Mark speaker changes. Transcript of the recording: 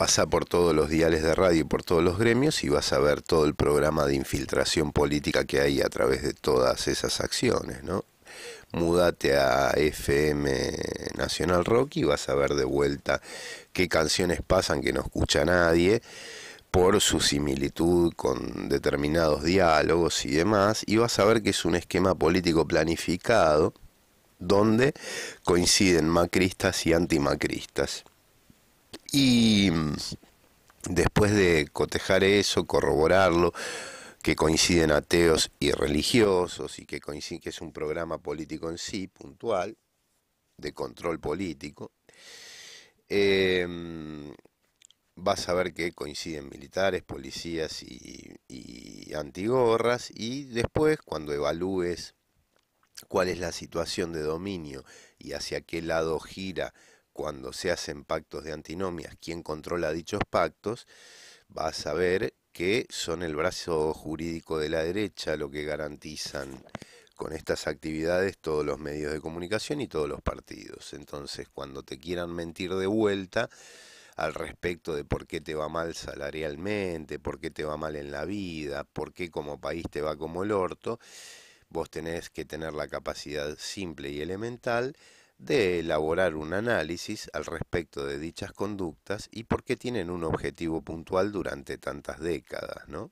Speaker 1: Pasa por todos los diales de radio y por todos los gremios y vas a ver todo el programa de infiltración política que hay a través de todas esas acciones, ¿no? Múdate a FM Nacional Rock y vas a ver de vuelta qué canciones pasan que no escucha nadie por su similitud con determinados diálogos y demás, y vas a ver que es un esquema político planificado donde coinciden macristas y antimacristas. Y mm, después de cotejar eso, corroborarlo, que coinciden ateos y religiosos y que, coincide, que es un programa político en sí, puntual, de control político, em, vas a ver que coinciden militares, policías y, y antigorras y después cuando evalúes cuál es la situación de dominio y hacia qué lado gira cuando se hacen pactos de antinomias, quién controla dichos pactos, vas a ver que son el brazo jurídico de la derecha lo que garantizan con estas actividades todos los medios de comunicación y todos los partidos. Entonces, cuando te quieran mentir de vuelta al respecto de por qué te va mal salarialmente, por qué te va mal en la vida, por qué como país te va como el orto, vos tenés que tener la capacidad simple y elemental de elaborar un análisis al respecto de dichas conductas y por qué tienen un objetivo puntual durante tantas décadas, ¿no?